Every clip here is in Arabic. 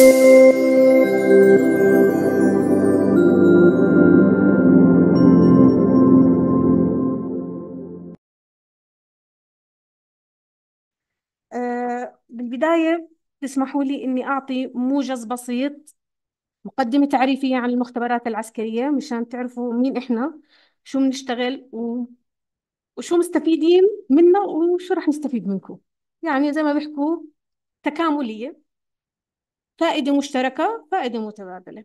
آه، بالبداية تسمحوا لي أني أعطي موجز بسيط مقدمة تعريفية عن المختبرات العسكرية مشان تعرفوا مين إحنا شو بنشتغل و... وشو مستفيدين منا وشو رح نستفيد منكم يعني زي ما بيحكوا تكاملية فائدة مشتركة فائدة متبادلة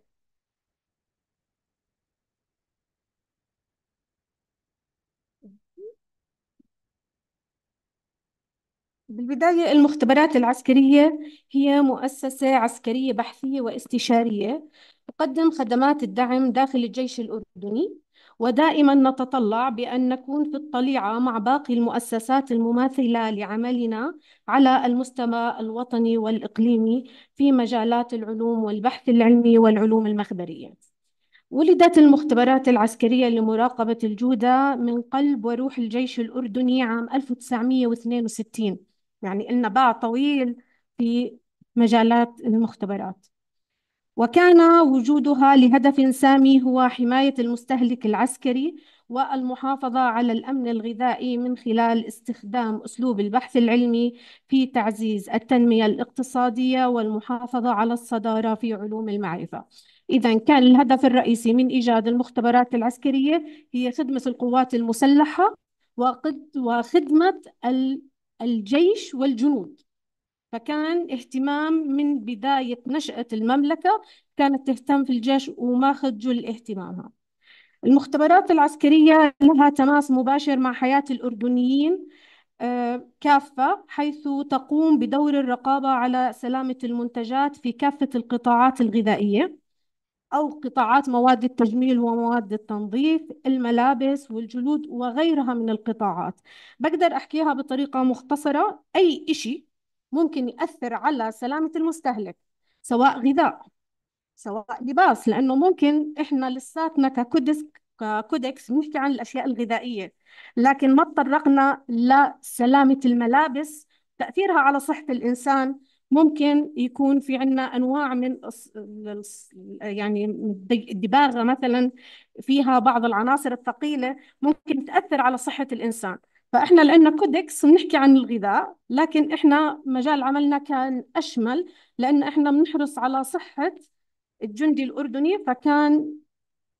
بالبداية المختبرات العسكرية هي مؤسسة عسكرية بحثية واستشارية تقدم خدمات الدعم داخل الجيش الأردني ودائما نتطلع بأن نكون في الطليعة مع باقي المؤسسات المماثلة لعملنا على المستوى الوطني والإقليمي في مجالات العلوم والبحث العلمي والعلوم المخبرية. ولدت المختبرات العسكرية لمراقبة الجودة من قلب وروح الجيش الأردني عام 1962 يعني لنا باع طويل في مجالات المختبرات وكان وجودها لهدف سامي هو حماية المستهلك العسكري والمحافظة على الأمن الغذائي من خلال استخدام أسلوب البحث العلمي في تعزيز التنمية الاقتصادية والمحافظة على الصدارة في علوم المعرفة. إذا كان الهدف الرئيسي من إيجاد المختبرات العسكرية هي خدمة القوات المسلحة وخدمة الجيش والجنود فكان اهتمام من بداية نشأة المملكة كانت تهتم في الجيش وماخذ جل اهتمامها المختبرات العسكرية لها تماس مباشر مع حياة الأردنيين آه، كافة حيث تقوم بدور الرقابة على سلامة المنتجات في كافة القطاعات الغذائية أو قطاعات مواد التجميل ومواد التنظيف الملابس والجلود وغيرها من القطاعات بقدر أحكيها بطريقة مختصرة أي إشي ممكن يأثر على سلامة المستهلك سواء غذاء سواء لباس لأنه ممكن إحنا لساتنا ككودسك ككودكس بنحكي عن الأشياء الغذائية لكن ما تطرقنا لسلامة الملابس تأثيرها على صحة الإنسان ممكن يكون في عنا أنواع من يعني الدباغة مثلا فيها بعض العناصر الثقيلة ممكن تأثر على صحة الإنسان فاحنا لان كودكس بنحكي عن الغذاء لكن احنا مجال عملنا كان اشمل لان احنا بنحرص على صحه الجندي الاردني فكان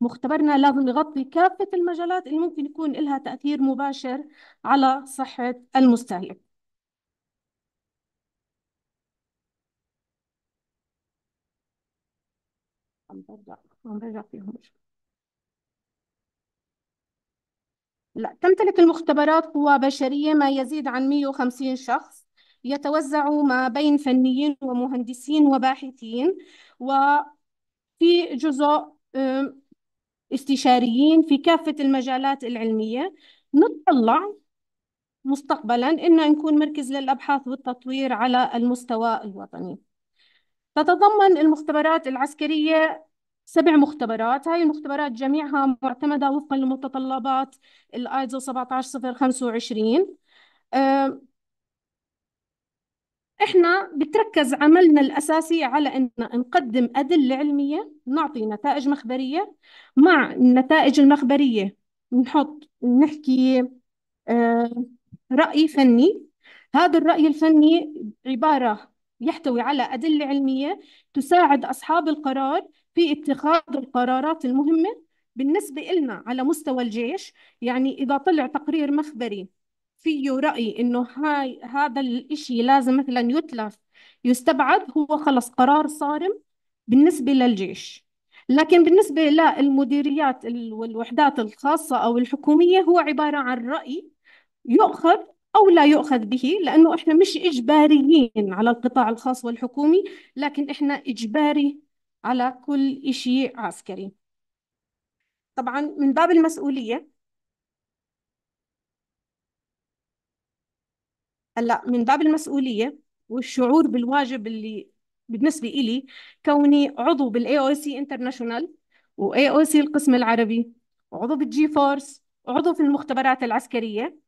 مختبرنا لازم يغطي كافه المجالات اللي ممكن يكون لها تاثير مباشر على صحه المستهلك عم برجع عم برجع فيهم مشكله لا تمتلك المختبرات قوى بشرية ما يزيد عن 150 شخص يتوزع ما بين فنيين ومهندسين وباحثين وفي جزء استشاريين في كافة المجالات العلمية نتطلع مستقبلا إنه نكون مركز للأبحاث والتطوير على المستوى الوطني تتضمن المختبرات العسكرية سبع مختبرات هاي المختبرات جميعها معتمدة وفقا لمتطلبات الايزو 17025 احنا بتركز عملنا الاساسي على ان نقدم ادله علميه نعطي نتائج مخبريه مع النتائج المخبريه نحط نحكي راي فني هذا الراي الفني عباره يحتوي على ادله علميه تساعد اصحاب القرار في اتخاذ القرارات المهمة بالنسبة إلنا على مستوى الجيش يعني إذا طلع تقرير مخبري فيه رأي إنه هاي هذا الإشي لازم مثلا يتلف يستبعد هو خلص قرار صارم بالنسبة للجيش لكن بالنسبة للمديريات والوحدات الخاصة أو الحكومية هو عبارة عن رأي يؤخذ أو لا يؤخذ به لأنه إحنا مش إجباريين على القطاع الخاص والحكومي لكن إحنا إجباري على كل إشي عسكري طبعا من باب المسؤولية هلا من باب المسؤولية والشعور بالواجب اللي بالنسبة إلي كوني عضو بالاي او سي انترناشونال واي او سي القسم العربي وعضو بالجي فورس وعضو في المختبرات العسكرية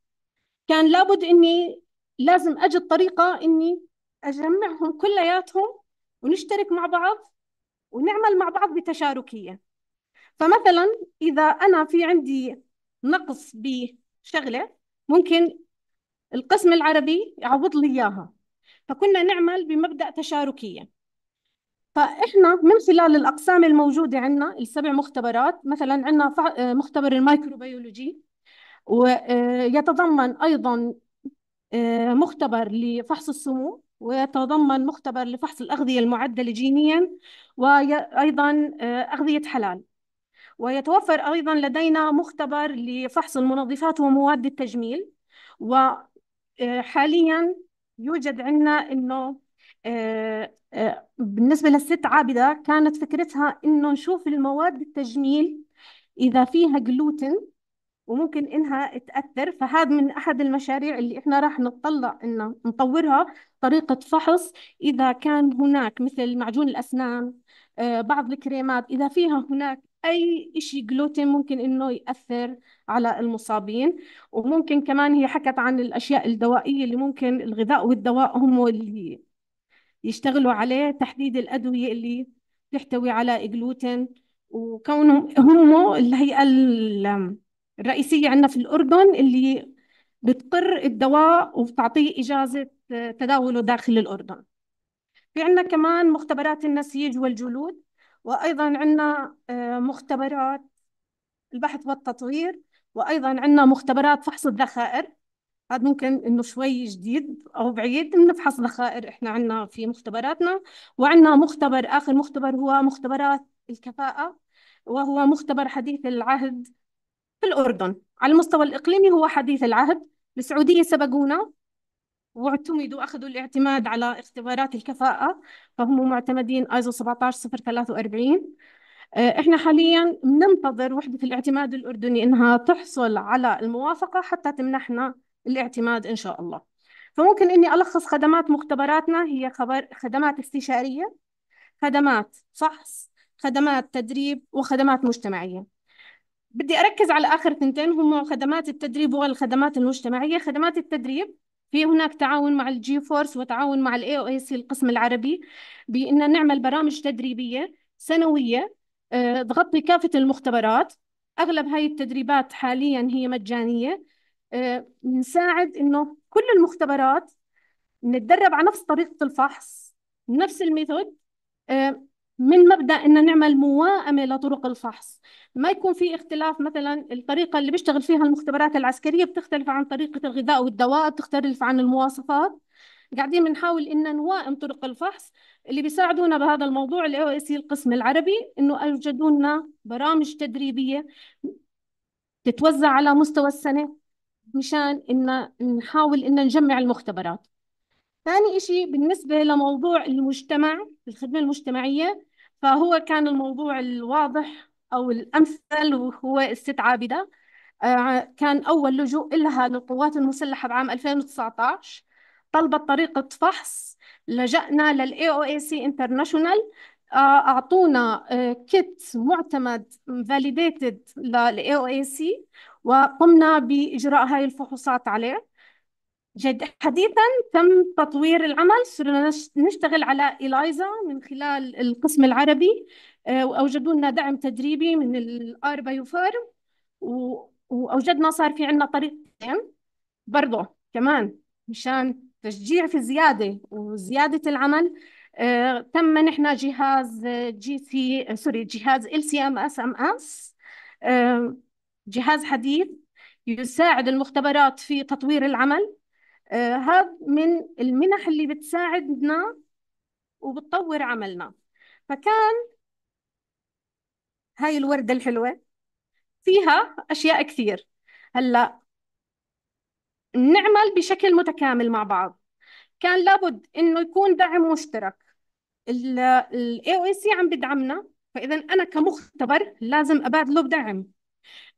كان لابد إني لازم أجد طريقة إني أجمعهم كلياتهم ونشترك مع بعض ونعمل مع بعض بتشاركية فمثلا إذا أنا في عندي نقص بشغلة ممكن القسم العربي يعوض لي إياها فكنا نعمل بمبدأ تشاركية فإحنا من خلال الأقسام الموجودة عندنا السبع مختبرات مثلا عندنا آه، مختبر الميكروبيولوجي ويتضمن آه، أيضا آه، مختبر لفحص السموم ويتضمن مختبر لفحص الأغذية المعدلة جينيا وأيضا آه، أغذية حلال ويتوفر أيضا لدينا مختبر لفحص المنظفات ومواد التجميل وحاليا آه، يوجد عندنا أنه آه، بالنسبة للست عابدة كانت فكرتها أنه نشوف المواد التجميل إذا فيها جلوتين وممكن انها تاثر فهذا من احد المشاريع اللي احنا راح نتطلع ان نطورها طريقه فحص اذا كان هناك مثل معجون الاسنان آه، بعض الكريمات اذا فيها هناك اي شيء جلوتين ممكن انه ياثر على المصابين وممكن كمان هي حكت عن الاشياء الدوائيه اللي ممكن الغذاء والدواء هم اللي يشتغلوا عليه تحديد الادويه اللي تحتوي على جلوتين وكونهم هم اللي هي الرئيسية عندنا في الأردن اللي بتقر الدواء وبتعطيه إجازة آه، تداوله داخل الأردن في عندنا كمان مختبرات النسيج والجلود وأيضا عندنا آه، مختبرات البحث والتطوير وأيضا عندنا مختبرات فحص الذخائر هذا ممكن انه شوي جديد او بعيد بنفحص ذخائر احنا عندنا في مختبراتنا وعندنا مختبر اخر مختبر هو مختبرات الكفاءه وهو مختبر حديث العهد في الأردن على المستوى الإقليمي هو حديث العهد السعودية سبقونا واعتمدوا أخذوا الاعتماد على اختبارات الكفاءة فهم معتمدين ايزو 17043 آه، احنا حاليا بننتظر وحدة الاعتماد الأردني إنها تحصل على الموافقة حتى تمنحنا الاعتماد إن شاء الله فممكن إني ألخص خدمات مختبراتنا هي خبر خدمات استشارية خدمات فحص خدمات تدريب وخدمات مجتمعية بدي أركز على آخر ثنتين هم خدمات التدريب والخدمات المجتمعية خدمات التدريب في هناك تعاون مع الجي فورس وتعاون مع الاي او اي سي القسم العربي بان نعمل برامج تدريبيه سنويه آه، تغطي كافه المختبرات اغلب هاي التدريبات حاليا هي مجانيه آه، نساعد انه كل المختبرات نتدرب على نفس طريقه الفحص نفس الميثود آه، من مبدا ان نعمل موائمه لطرق الفحص ما يكون في اختلاف مثلا الطريقه اللي بيشتغل فيها المختبرات العسكريه بتختلف عن طريقه الغذاء والدواء بتختلف عن المواصفات قاعدين بنحاول ان نوائم طرق الفحص اللي بيساعدونا بهذا الموضوع الاي هو سي القسم العربي انه اوجدوا لنا برامج تدريبيه تتوزع على مستوى السنه مشان ان نحاول ان نجمع المختبرات ثاني شيء بالنسبه لموضوع المجتمع الخدمة المجتمعية فهو كان الموضوع الواضح أو الأمثل وهو الست عابدة آه، كان أول لجوء لها للقوات المسلحة بعام 2019 طلبت طريقة فحص لجأنا لل AOAC International آه، أعطونا آه، كيت معتمد validated اي AOAC وقمنا بإجراء هاي الفحوصات عليه جد حديثا تم تطوير العمل صرنا نشتغل على إلايزا من خلال القسم العربي آه، وأوجدوا لنا دعم تدريبي من الآر بايوفارم وأوجدنا صار في عندنا طريقتين برضه كمان مشان تشجيع في الزيادة وزيادة العمل آه، تم منحنا جهاز جي سي سوري جهاز ال سي ام اس ام اس آه، جهاز حديث يساعد المختبرات في تطوير العمل آه، هذا من المنح اللي بتساعدنا وبتطور عملنا فكان هاي الوردة الحلوة فيها أشياء كثير هلأ نعمل بشكل متكامل مع بعض كان لابد انه يكون دعم مشترك الاي او سي عم بدعمنا فاذا انا كمختبر لازم ابادله بدعم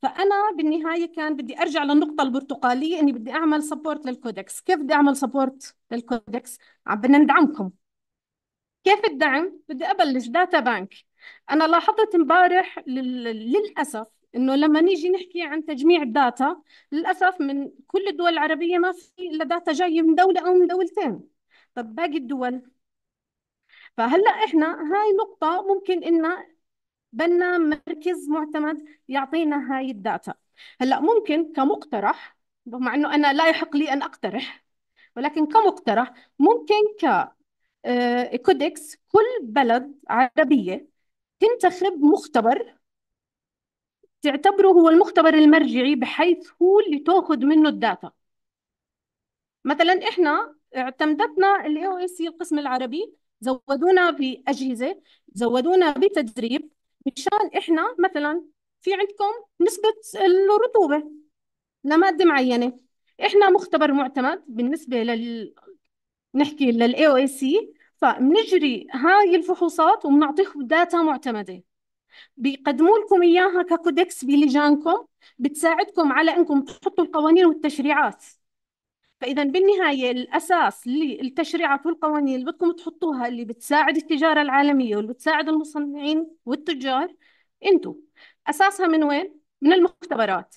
فانا بالنهايه كان بدي ارجع للنقطه البرتقاليه اني بدي اعمل سبورت للكودكس كيف بدي اعمل سبورت للكودكس عم بدنا ندعمكم كيف الدعم بدي ابلش داتا بانك انا لاحظت امبارح للاسف انه لما نيجي نحكي عن تجميع الداتا للاسف من كل الدول العربيه ما في الا داتا جايه من دوله او من دولتين طب باقي الدول فهلا احنا هاي نقطه ممكن ان بدنا مركز معتمد يعطينا هاي الداتا هلا ممكن كمقترح مع انه انا لا يحق لي ان اقترح ولكن كمقترح ممكن ك كودكس آه، كل بلد عربيه تنتخب مختبر تعتبره هو المختبر المرجعي بحيث هو اللي تاخذ منه الداتا مثلا احنا اعتمدتنا الاي او اي سي القسم العربي زودونا باجهزه زودونا بتدريب مشان احنا مثلا في عندكم نسبة الرطوبة لمادة معينة احنا مختبر معتمد بالنسبة لل نحكي للاي او اي سي فبنجري هاي الفحوصات وبنعطيكم داتا معتمدة بيقدموا لكم اياها ككودكس بلجانكم بتساعدكم على انكم تحطوا القوانين والتشريعات فإذا بالنهاية الأساس للتشريعات والقوانين اللي بدكم تحطوها اللي بتساعد التجارة العالمية واللي بتساعد المصنعين والتجار انتم أساسها من وين؟ من المختبرات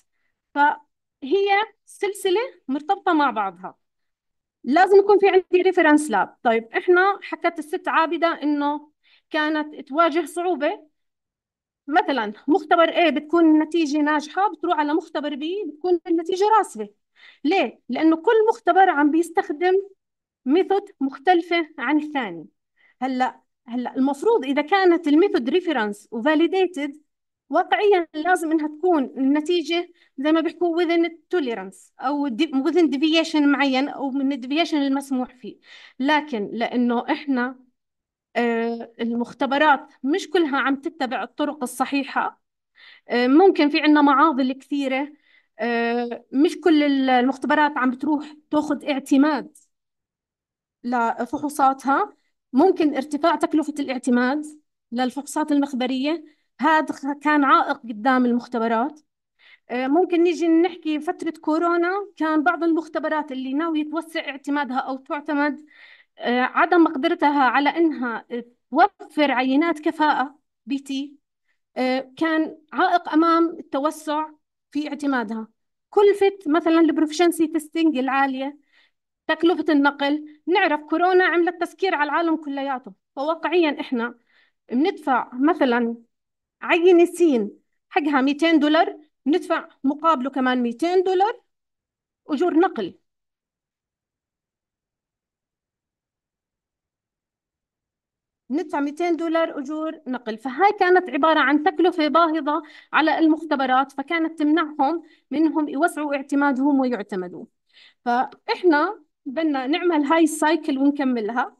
فهي سلسلة مرتبطة مع بعضها لازم يكون في عندي ريفرنس لاب طيب إحنا حكت الست عابدة إنه كانت تواجه صعوبة مثلا مختبر A بتكون النتيجة ناجحة بتروح على مختبر B بتكون النتيجة راسبة ليه؟ لأنه كل مختبر عم بيستخدم ميثود مختلفة عن الثاني هلا هلا المفروض إذا كانت الميثود ريفرنس وفاليديتد واقعيا لازم انها تكون النتيجه زي ما بيحكوا within tolerance او within deviation معين او من الديفيشن المسموح فيه لكن لانه احنا آه، المختبرات مش كلها عم تتبع الطرق الصحيحه آه، ممكن في عندنا معاضل كثيره آه، مش كل المختبرات عم بتروح تاخذ اعتماد لفحوصاتها ممكن ارتفاع تكلفة الاعتماد للفحوصات المخبرية هذا كان عائق قدام المختبرات آه، ممكن نيجي نحكي فترة كورونا كان بعض المختبرات اللي ناوية توسع اعتمادها أو تعتمد آه، عدم مقدرتها على إنها توفر عينات كفاءة بي تي كان عائق أمام التوسع في اعتمادها كلفة مثلا البروفيشنسي تيستينج العالية تكلفة النقل نعرف كورونا عملت تسكير على العالم كلياته فواقعيا احنا بندفع مثلا عينة سين حقها 200 دولار بندفع مقابله كمان 200 دولار أجور نقل ندفع 200 دولار اجور نقل فهاي كانت عباره عن تكلفه باهظه على المختبرات فكانت تمنعهم منهم يوسعوا اعتمادهم ويعتمدوا فاحنا بدنا نعمل هاي السايكل ونكملها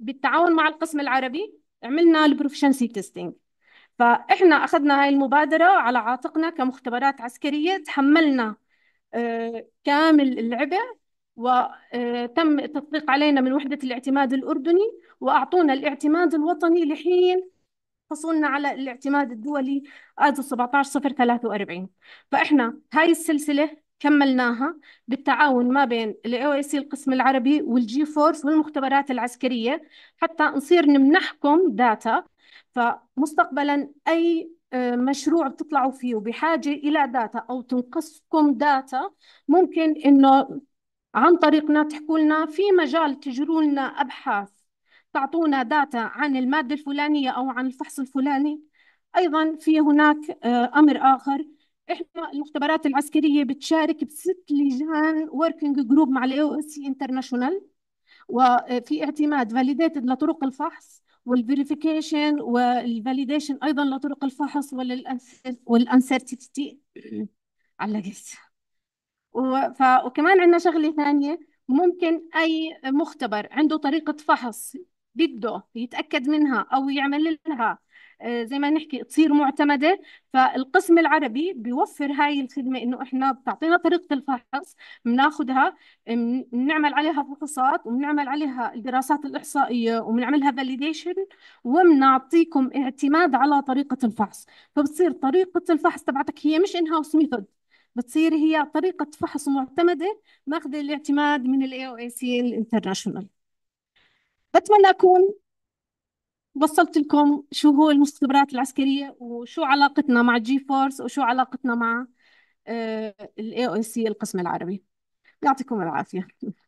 فبالتعاون مع القسم العربي عملنا البروفيشنسي تيستينج فاحنا اخذنا هاي المبادره على عاتقنا كمختبرات عسكريه تحملنا آه، كامل العبء وتم التطبيق علينا من وحدة الاعتماد الأردني وأعطونا الاعتماد الوطني لحين حصولنا على الاعتماد الدولي آزو 17 17/043 فإحنا هاي السلسلة كملناها بالتعاون ما بين الاي او سي القسم العربي والجي فورس والمختبرات العسكريه حتى نصير نمنحكم داتا فمستقبلا اي آه، مشروع بتطلعوا فيه بحاجه الى داتا او تنقصكم داتا ممكن انه عن طريقنا تحكوا لنا في مجال تجروا لنا أبحاث تعطونا داتا عن المادة الفلانية أو عن الفحص الفلاني أيضا في هناك آه، أمر آخر إحنا المختبرات العسكرية بتشارك بست لجان وركينج جروب مع الاي او اس انترناشونال وفي اعتماد فاليديتد لطرق الفحص والفيريفيكيشن والفاليديشن ايضا لطرق الفحص والانسرتيتي على قصه ف... وكمان عندنا شغلة ثانية ممكن أي مختبر عنده طريقة فحص بده يتأكد منها أو يعمل لها آه، زي ما نحكي تصير معتمدة فالقسم العربي بيوفر هاي الخدمة إنه إحنا بتعطينا طريقة الفحص بناخذها بنعمل عليها فحوصات وبنعمل عليها الدراسات الإحصائية وبنعملها فاليديشن وبنعطيكم اعتماد على طريقة الفحص فبتصير طريقة الفحص تبعتك هي مش إن هاوس ميثود بتصير هي طريقة فحص معتمدة ماخذة الاعتماد من الـ AOAC International. بتمنى أكون وصلت لكم شو هو المستخبرات العسكرية وشو علاقتنا مع جي فورس وشو علاقتنا مع آه، الـ AOAC القسم العربي يعطيكم العافية